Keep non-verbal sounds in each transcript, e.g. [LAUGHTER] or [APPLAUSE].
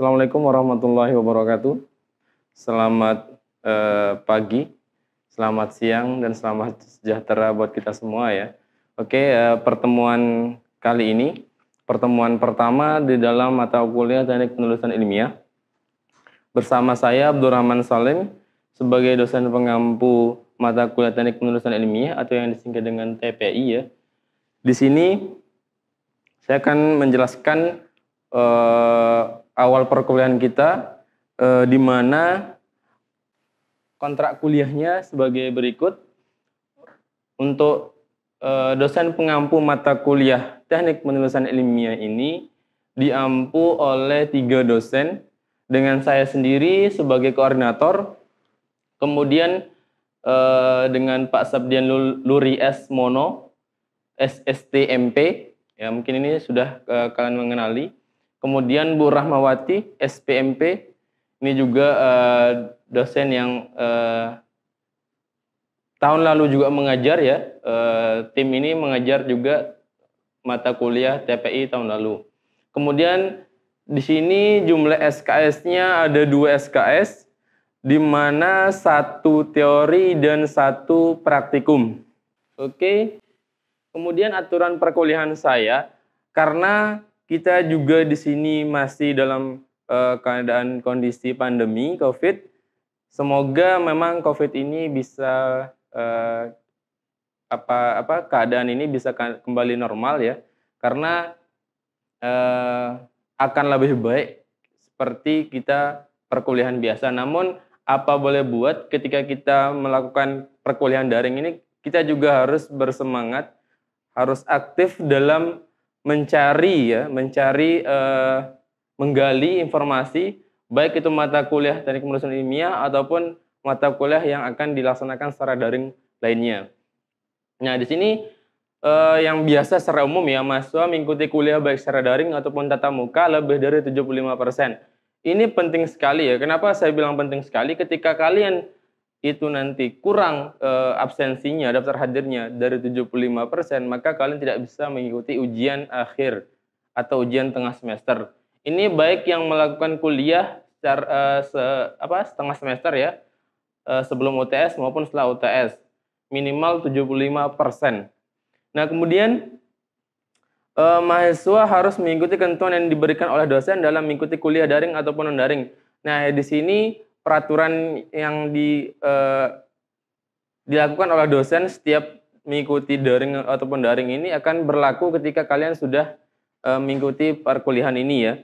Assalamualaikum warahmatullahi wabarakatuh. Selamat eh, pagi, selamat siang, dan selamat sejahtera buat kita semua ya. Oke, eh, pertemuan kali ini, pertemuan pertama di dalam mata kuliah teknik penulisan ilmiah. Bersama saya Abdurrahman Salim sebagai dosen pengampu mata kuliah teknik penulisan ilmiah atau yang disingkat dengan TPI ya. Di sini saya akan menjelaskan eh, awal perkuliahan kita e, di mana kontrak kuliahnya sebagai berikut untuk e, dosen pengampu mata kuliah teknik penulisan ilmiah ini diampu oleh tiga dosen dengan saya sendiri sebagai koordinator kemudian e, dengan Pak Sabdian Luri S Mono SSTMP ya mungkin ini sudah e, kalian mengenali Kemudian Bu Rahmawati, SPMP, ini juga uh, dosen yang uh, tahun lalu juga mengajar ya. Uh, tim ini mengajar juga mata kuliah TPI tahun lalu. Kemudian di sini jumlah SKS-nya ada dua SKS, di mana satu teori dan satu praktikum. Oke, kemudian aturan perkuliahan saya, karena kita juga di sini masih dalam uh, keadaan kondisi pandemi COVID. Semoga memang COVID ini bisa uh, apa apa keadaan ini bisa kembali normal ya, karena uh, akan lebih baik seperti kita perkuliahan biasa. Namun apa boleh buat ketika kita melakukan perkuliahan daring ini kita juga harus bersemangat, harus aktif dalam mencari ya, mencari eh, menggali informasi baik itu mata kuliah teknik penulisan ilmiah ataupun mata kuliah yang akan dilaksanakan secara daring lainnya. Nah, di sini eh, yang biasa secara umum ya mahasiswa mengikuti kuliah baik secara daring ataupun tatap muka lebih dari 75%. Ini penting sekali ya. Kenapa saya bilang penting sekali? Ketika kalian itu nanti kurang e, absensinya daftar hadirnya dari 75%, maka kalian tidak bisa mengikuti ujian akhir atau ujian tengah semester. Ini baik yang melakukan kuliah secara e, se, apa setengah semester ya, e, sebelum UTS maupun setelah UTS. Minimal 75%. Nah, kemudian e, mahasiswa harus mengikuti ketentuan yang diberikan oleh dosen dalam mengikuti kuliah daring ataupun non daring. Nah, di sini peraturan yang di uh, dilakukan oleh dosen setiap mengikuti daring ataupun daring ini akan berlaku ketika kalian sudah uh, mengikuti perkuliahan ini ya.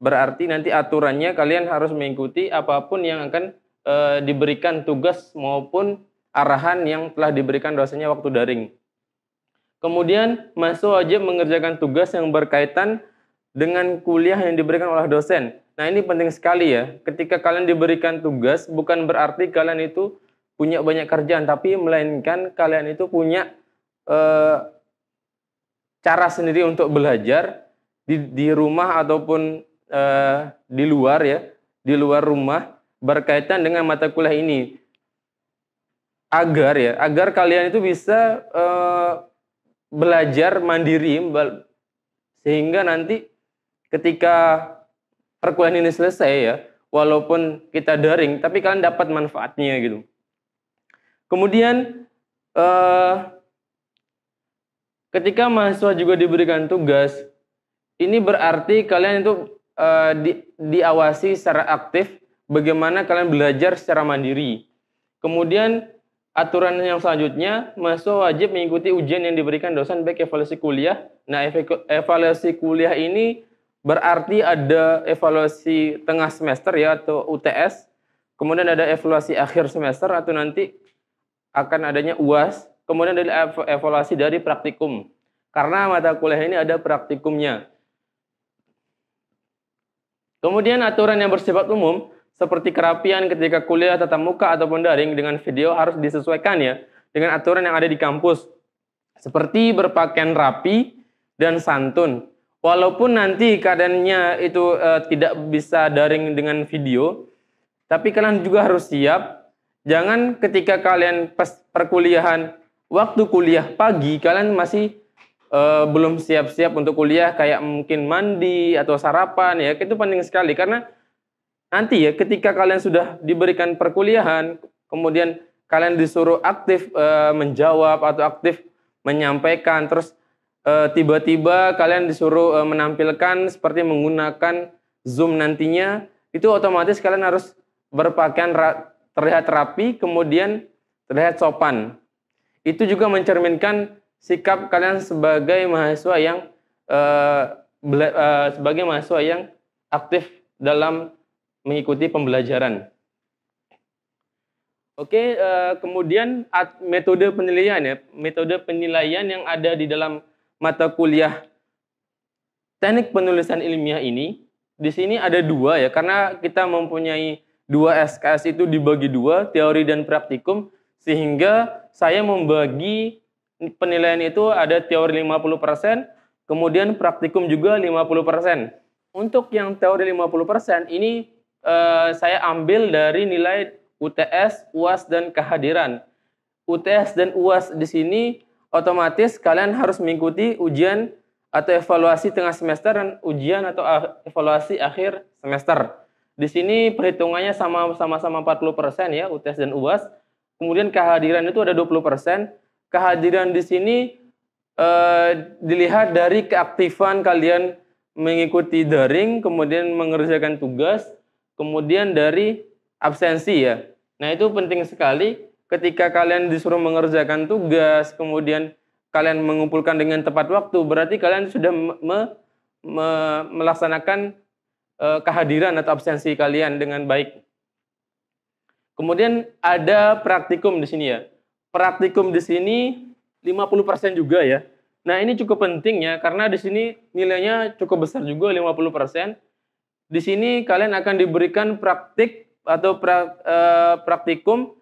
Berarti nanti aturannya kalian harus mengikuti apapun yang akan e, diberikan tugas maupun arahan yang telah diberikan dosennya waktu daring. Kemudian masuk aja mengerjakan tugas yang berkaitan dengan kuliah yang diberikan oleh dosen Nah, ini penting sekali ya. Ketika kalian diberikan tugas, bukan berarti kalian itu punya banyak kerjaan, tapi melainkan kalian itu punya e, cara sendiri untuk belajar di, di rumah ataupun e, di luar ya, di luar rumah berkaitan dengan mata kuliah ini. Agar ya, agar kalian itu bisa e, belajar mandiri sehingga nanti ketika perkuliahan ini selesai ya, walaupun kita daring, tapi kalian dapat manfaatnya gitu. Kemudian eh, ketika mahasiswa juga diberikan tugas, ini berarti kalian itu eh, di, diawasi secara aktif bagaimana kalian belajar secara mandiri. Kemudian aturan yang selanjutnya, mahasiswa wajib mengikuti ujian yang diberikan dosen baik evaluasi kuliah. Nah, evaluasi kuliah ini Berarti ada evaluasi tengah semester ya atau UTS, kemudian ada evaluasi akhir semester atau nanti akan adanya UAS, kemudian ada evaluasi dari praktikum. Karena mata kuliah ini ada praktikumnya. Kemudian aturan yang bersifat umum seperti kerapian ketika kuliah tatap muka ataupun daring dengan video harus disesuaikan ya dengan aturan yang ada di kampus. Seperti berpakaian rapi dan santun walaupun nanti keadaannya itu e, tidak bisa daring dengan video, tapi kalian juga harus siap. Jangan ketika kalian pas perkuliahan, waktu kuliah pagi kalian masih e, belum siap-siap untuk kuliah kayak mungkin mandi atau sarapan ya. Itu penting sekali karena nanti ya ketika kalian sudah diberikan perkuliahan, kemudian kalian disuruh aktif e, menjawab atau aktif menyampaikan terus Eh, tiba-tiba kalian disuruh eh, menampilkan seperti menggunakan Zoom nantinya, itu otomatis kalian harus berpakaian terlihat rapi, kemudian terlihat sopan. Itu juga mencerminkan sikap kalian sebagai mahasiswa yang uh, uh, sebagai mahasiswa yang aktif dalam mengikuti pembelajaran. Oke, kemudian metode penilaian ya, metode penilaian yang ada di dalam mata kuliah teknik penulisan ilmiah ini, di sini ada dua ya, karena kita mempunyai dua SKS itu dibagi dua, teori dan praktikum, sehingga saya membagi penilaian itu ada teori 50%, kemudian praktikum juga 50%. Untuk yang teori 50% ini eh, saya ambil dari nilai UTS, UAS, dan kehadiran. UTS dan UAS di sini otomatis kalian harus mengikuti ujian atau evaluasi tengah semester dan ujian atau evaluasi akhir semester. Di sini perhitungannya sama sama sama persen ya UTS dan UAS. Kemudian kehadiran itu ada 20%. Kehadiran di sini e, dilihat dari keaktifan kalian mengikuti daring, kemudian mengerjakan tugas, kemudian dari absensi ya. Nah, itu penting sekali ketika kalian disuruh mengerjakan tugas, kemudian kalian mengumpulkan dengan tepat waktu, berarti kalian sudah me, me, melaksanakan e, kehadiran atau absensi kalian dengan baik. Kemudian ada praktikum di sini ya. Praktikum di sini 50% juga ya. Nah, ini cukup penting ya karena di sini nilainya cukup besar juga 50%. Di sini kalian akan diberikan praktik atau pra, e, praktikum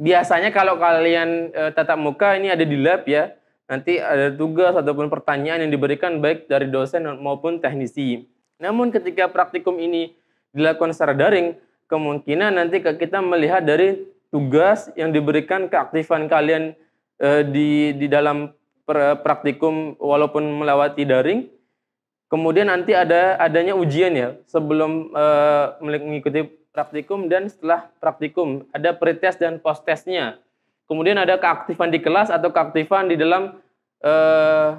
biasanya kalau kalian e, tatap muka ini ada di lab ya. Nanti ada tugas ataupun pertanyaan yang diberikan baik dari dosen maupun teknisi. Namun ketika praktikum ini dilakukan secara daring, kemungkinan nanti kita melihat dari tugas yang diberikan keaktifan kalian e, di di dalam praktikum walaupun melewati daring. Kemudian nanti ada adanya ujian ya sebelum e, mengikuti praktikum dan setelah praktikum. Ada pretest dan posttestnya. Kemudian ada keaktifan di kelas atau keaktifan di dalam eh,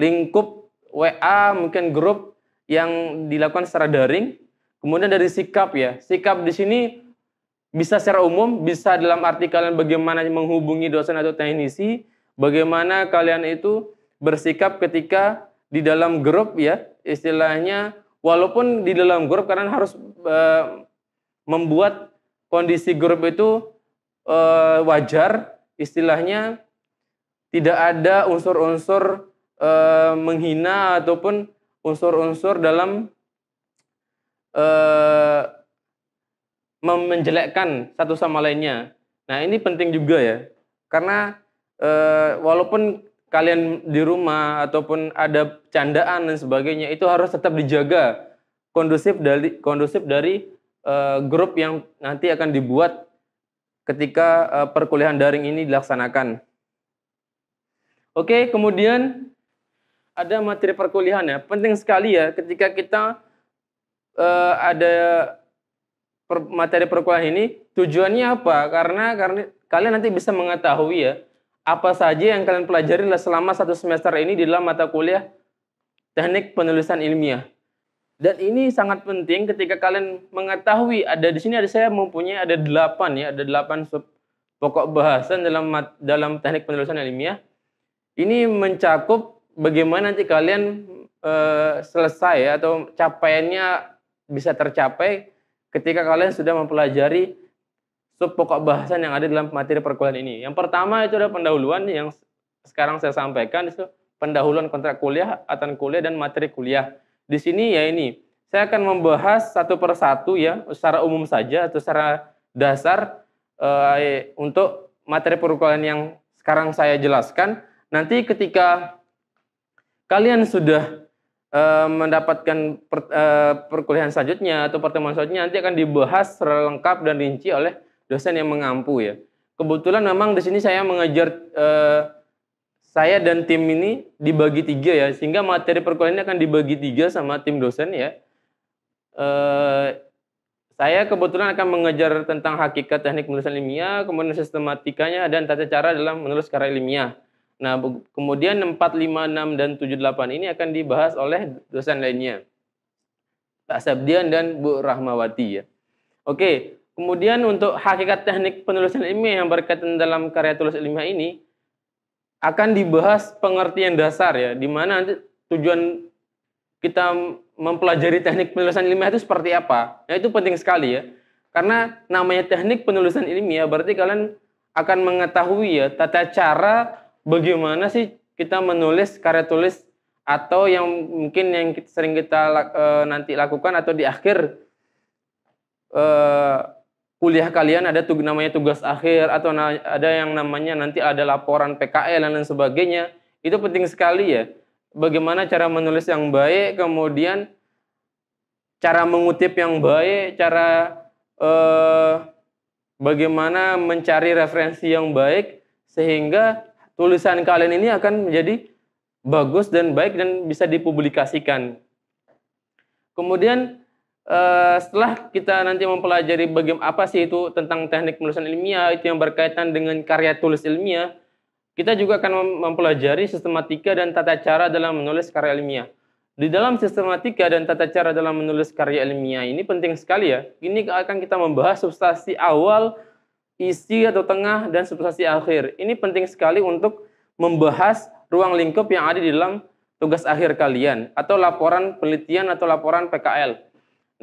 lingkup WA mungkin grup yang dilakukan secara daring. Kemudian dari sikap ya. Sikap di sini bisa secara umum, bisa dalam arti kalian bagaimana menghubungi dosen atau teknisi, bagaimana kalian itu bersikap ketika di dalam grup ya, istilahnya walaupun di dalam grup kalian harus uh, membuat kondisi grup itu uh, wajar istilahnya tidak ada unsur-unsur uh, menghina ataupun unsur-unsur dalam uh, menjelekkan satu sama lainnya. Nah ini penting juga ya karena walaupun kalian di rumah ataupun ada candaan dan sebagainya itu harus tetap dijaga kondusif dari kondusif dari uh, grup yang nanti akan dibuat ketika uh, perkuliahan daring ini dilaksanakan. Oke, kemudian ada materi perkuliahan ya. Penting sekali ya ketika kita uh, ada per, materi perkuliahan ini tujuannya apa? Karena karena kalian nanti bisa mengetahui ya apa saja yang kalian pelajari selama satu semester ini di dalam mata kuliah teknik penulisan ilmiah. Dan ini sangat penting ketika kalian mengetahui ada di sini ada saya mempunyai ada delapan ya, ada delapan sub pokok bahasan dalam dalam teknik penulisan ilmiah. Ini mencakup bagaimana nanti kalian e, selesai atau capaiannya bisa tercapai ketika kalian sudah mempelajari sub pokok bahasan yang ada dalam materi perkuliahan ini. Yang pertama itu ada pendahuluan yang sekarang saya sampaikan itu pendahuluan kontrak kuliah, atan kuliah dan materi kuliah. Di sini ya ini, saya akan membahas satu per satu ya secara umum saja atau secara dasar eh, untuk materi perkuliahan yang sekarang saya jelaskan. Nanti ketika kalian sudah eh, mendapatkan per, eh, perkuliahan selanjutnya atau pertemuan selanjutnya nanti akan dibahas secara lengkap dan rinci oleh dosen yang mengampu ya. Kebetulan memang di sini saya mengajar eh, saya dan tim ini dibagi tiga ya, sehingga materi perkuliahan ini akan dibagi tiga sama tim dosen ya. Eh, saya kebetulan akan mengejar tentang hakikat teknik penulisan ilmiah, kemudian sistematikanya dan tata cara dalam menulis karya ilmiah. Nah, kemudian 4, 5, 6, dan 7, 8 ini akan dibahas oleh dosen lainnya. Pak Sabdian dan Bu Rahmawati ya. Oke, Kemudian untuk hakikat teknik penulisan ilmiah yang berkaitan dalam karya tulis ilmiah ini akan dibahas pengertian dasar ya, di mana nanti tujuan kita mempelajari teknik penulisan ilmiah itu seperti apa. Nah, itu penting sekali ya. Karena namanya teknik penulisan ilmiah berarti kalian akan mengetahui ya tata cara bagaimana sih kita menulis karya tulis atau yang mungkin yang sering kita e, nanti lakukan atau di akhir e, kuliah kalian ada tug namanya tugas akhir atau ada yang namanya nanti ada laporan PKL dan lain sebagainya. Itu penting sekali ya. Bagaimana cara menulis yang baik, kemudian cara mengutip yang baik, cara eh, bagaimana mencari referensi yang baik sehingga tulisan kalian ini akan menjadi bagus dan baik dan bisa dipublikasikan. Kemudian Eh, setelah kita nanti mempelajari bagaimana apa sih itu tentang teknik penulisan ilmiah itu yang berkaitan dengan karya tulis ilmiah, kita juga akan mempelajari sistematika dan tata cara dalam menulis karya ilmiah. Di dalam sistematika dan tata cara dalam menulis karya ilmiah ini penting sekali ya. Ini akan kita membahas substansi awal, isi atau tengah, dan substansi akhir. Ini penting sekali untuk membahas ruang lingkup yang ada di dalam tugas akhir kalian atau laporan penelitian atau laporan PKL.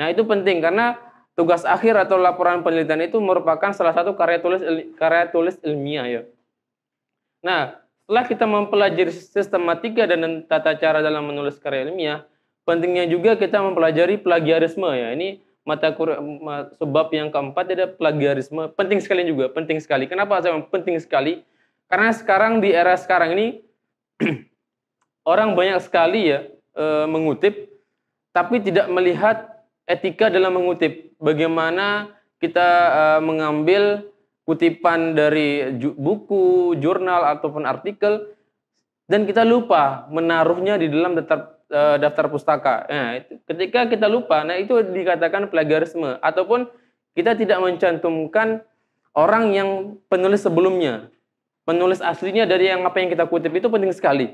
Nah, itu penting karena tugas akhir atau laporan penelitian itu merupakan salah satu karya tulis karya tulis ilmiah ya. Nah, setelah kita mempelajari sistematika dan tata cara dalam menulis karya ilmiah, pentingnya juga kita mempelajari plagiarisme ya. Ini mata sebab yang keempat ada plagiarisme. Penting sekali juga, penting sekali. Kenapa saya penting sekali? Karena sekarang di era sekarang ini [CLEARS THROAT] orang banyak sekali ya eh, mengutip tapi tidak melihat etika dalam mengutip. Bagaimana kita uh, mengambil kutipan dari ju buku, jurnal ataupun artikel dan kita lupa menaruhnya di dalam daftar uh, daftar pustaka. Nah, itu, ketika kita lupa, nah itu dikatakan plagiarisme ataupun kita tidak mencantumkan orang yang penulis sebelumnya. Penulis aslinya dari yang apa yang kita kutip itu penting sekali.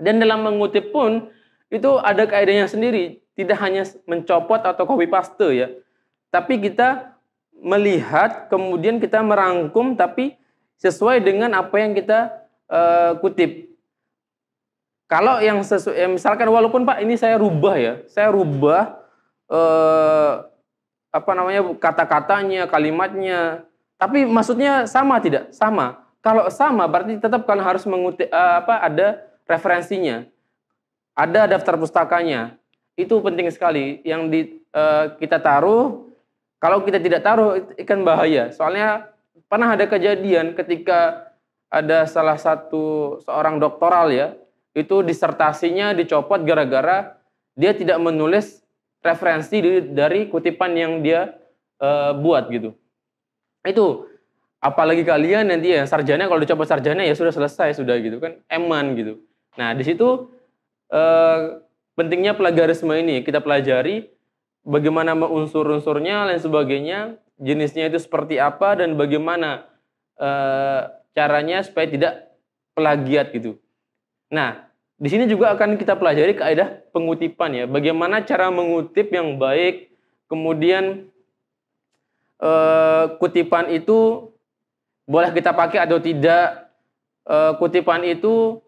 Dan dalam mengutip pun itu ada kaidahnya sendiri tidak hanya mencopot atau copy paste ya, tapi kita melihat kemudian kita merangkum tapi sesuai dengan apa yang kita uh, kutip. Kalau yang sesuai, ya eh, misalkan walaupun Pak ini saya rubah ya, saya rubah uh, apa namanya kata-katanya, kalimatnya, tapi maksudnya sama tidak? Sama. Kalau sama berarti tetap kan harus mengutip uh, apa ada referensinya. Ada daftar pustakanya itu penting sekali yang di, uh, kita taruh kalau kita tidak taruh ikan bahaya soalnya pernah ada kejadian ketika ada salah satu seorang doktoral ya itu disertasinya dicopot gara-gara dia tidak menulis referensi dari kutipan yang dia uh, buat gitu itu apalagi kalian nanti ya sarjana kalau dicopot sarjana ya sudah selesai sudah gitu kan eman gitu nah di situ eh, pentingnya plagiarisme ini kita pelajari bagaimana unsur-unsurnya dan sebagainya, jenisnya itu seperti apa dan bagaimana e, caranya supaya tidak plagiat gitu. Nah, di sini juga akan kita pelajari kaidah pengutipan ya, bagaimana cara mengutip yang baik, kemudian e, kutipan itu boleh kita pakai atau tidak, e, kutipan itu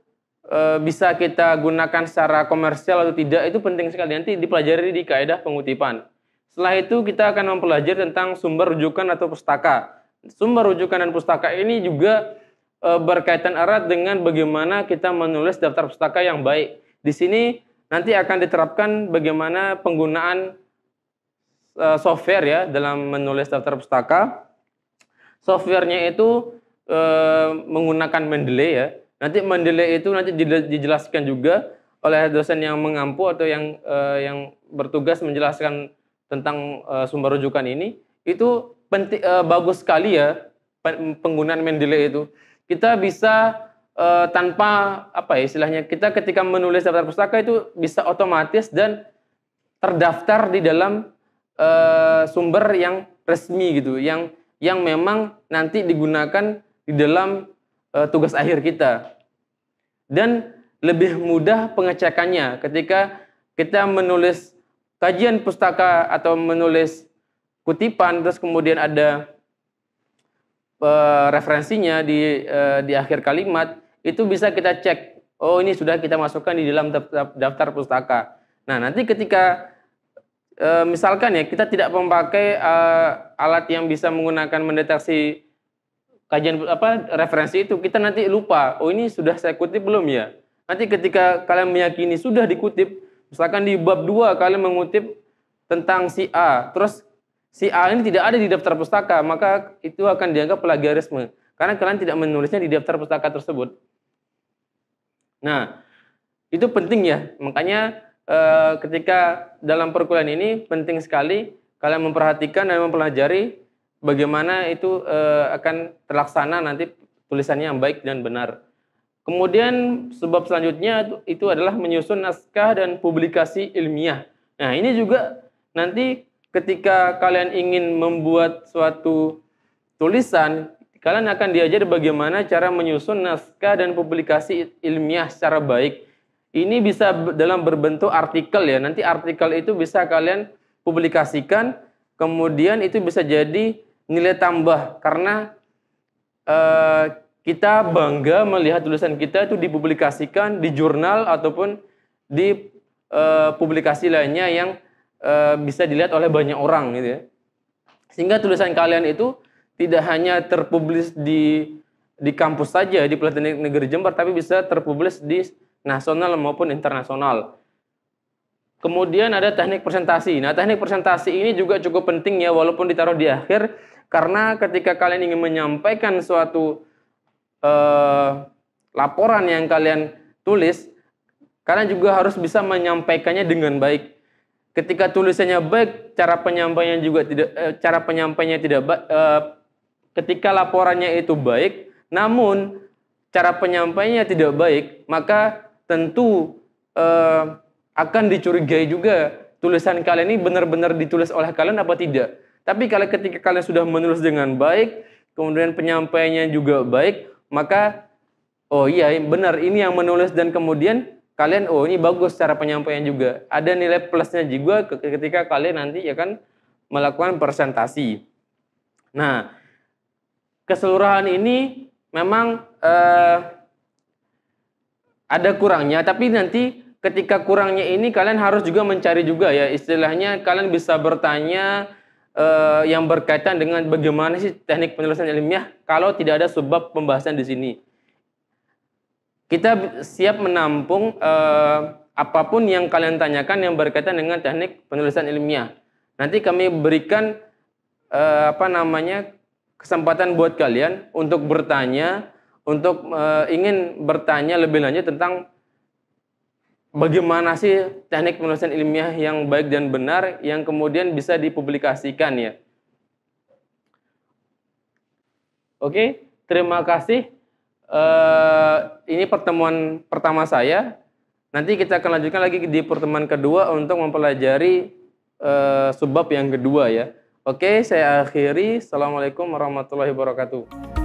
Eh, bisa kita gunakan secara komersial atau tidak itu penting sekali nanti dipelajari di kaidah pengutipan. Setelah itu kita akan mempelajari tentang sumber rujukan atau pustaka. Sumber rujukan dan pustaka ini juga e, berkaitan erat dengan bagaimana kita menulis daftar pustaka yang baik. Di sini nanti akan diterapkan bagaimana penggunaan e, software ya dalam menulis daftar pustaka. Softwarenya itu e, menggunakan Mendeley ya Nanti mendelay itu nanti dijelaskan juga oleh dosen yang mengampu atau yang uh, yang bertugas menjelaskan tentang uh, sumber rujukan ini itu penting uh, eh, bagus sekali ya penggunaan Mendeley itu. Kita bisa uh, tanpa apa ya istilahnya kita ketika menulis daftar pustaka itu bisa otomatis dan terdaftar di dalam uh, sumber yang resmi gitu, yang yang memang nanti digunakan di dalam uh, tugas akhir kita. Dan lebih mudah pengecekannya ketika kita menulis kajian pustaka atau menulis kutipan terus kemudian ada uh, referensinya di uh, di akhir kalimat itu bisa kita cek oh ini sudah kita masukkan di dalam daftar pustaka. Nah, nanti ketika misalkan ya kita tidak memakai uh, alat yang bisa menggunakan mendeteksi kajian apa referensi itu kita nanti lupa oh ini sudah saya kutip belum ya nanti ketika kalian meyakini sudah dikutip misalkan di bab 2 kalian mengutip tentang si A terus si A ini tidak ada di daftar pustaka maka itu akan dianggap plagiarisme karena kalian tidak menulisnya di daftar pustaka tersebut nah itu penting ya makanya eh, ketika dalam perkuliahan ini penting sekali kalian memperhatikan dan mempelajari bagaimana itu uh, akan terlaksana nanti tulisannya yang baik dan benar. Kemudian sebab selanjutnya itu, itu adalah menyusun naskah dan publikasi ilmiah. Nah, ini juga nanti ketika kalian ingin membuat suatu tulisan, kalian akan diajar bagaimana cara menyusun naskah dan publikasi ilmiah secara baik. Ini bisa dalam berbentuk artikel ya. Nanti artikel itu bisa kalian publikasikan, kemudian itu bisa jadi nilai tambah karena uh, kita bangga melihat tulisan kita itu dipublikasikan di jurnal ataupun di uh, publikasi lainnya yang uh, bisa dilihat oleh banyak orang gitu ya. Sehingga tulisan kalian itu tidak hanya terpublis di di kampus saja di pelatihan negeri Jember tapi bisa terpublis di nasional maupun internasional. Kemudian ada teknik presentasi. Nah, teknik presentasi ini juga cukup penting ya walaupun ditaruh di akhir karena ketika kalian ingin menyampaikan suatu eh, laporan yang kalian tulis, kalian juga harus bisa menyampaikannya dengan baik. Ketika tulisannya baik, cara penyampaiannya juga tidak eh, cara penyampaiannya tidak baik. Eh, ketika laporannya itu baik, namun cara penyampaiannya tidak baik, maka tentu eh, akan dicurigai juga tulisan kalian ini benar-benar ditulis oleh kalian apa tidak. Tapi kalau ketika kalian sudah menulis dengan baik, kemudian penyampaiannya juga baik, maka oh iya benar ini yang menulis dan kemudian kalian oh ini bagus cara penyampaian juga. Ada nilai plusnya juga ketika kalian nanti ya kan melakukan presentasi. Nah, keseluruhan ini memang eh, ada kurangnya, tapi nanti ketika kurangnya ini kalian harus juga mencari juga ya istilahnya kalian bisa bertanya uh, yang berkaitan dengan bagaimana sih teknik penulisan ilmiah kalau tidak ada sebab pembahasan di sini. Kita siap menampung uh, apapun yang kalian tanyakan yang berkaitan dengan teknik penulisan ilmiah. Nanti kami berikan uh, apa namanya kesempatan buat kalian untuk bertanya, untuk uh, ingin bertanya lebih lanjut tentang bagaimana sih teknik penulisan ilmiah yang baik dan benar yang kemudian bisa dipublikasikan ya. Oke, terima kasih. Uh, ini pertemuan pertama saya. Nanti kita akan lanjutkan lagi di pertemuan kedua untuk mempelajari uh, subbab yang kedua ya. Oke, saya akhiri. Assalamualaikum warahmatullahi wabarakatuh.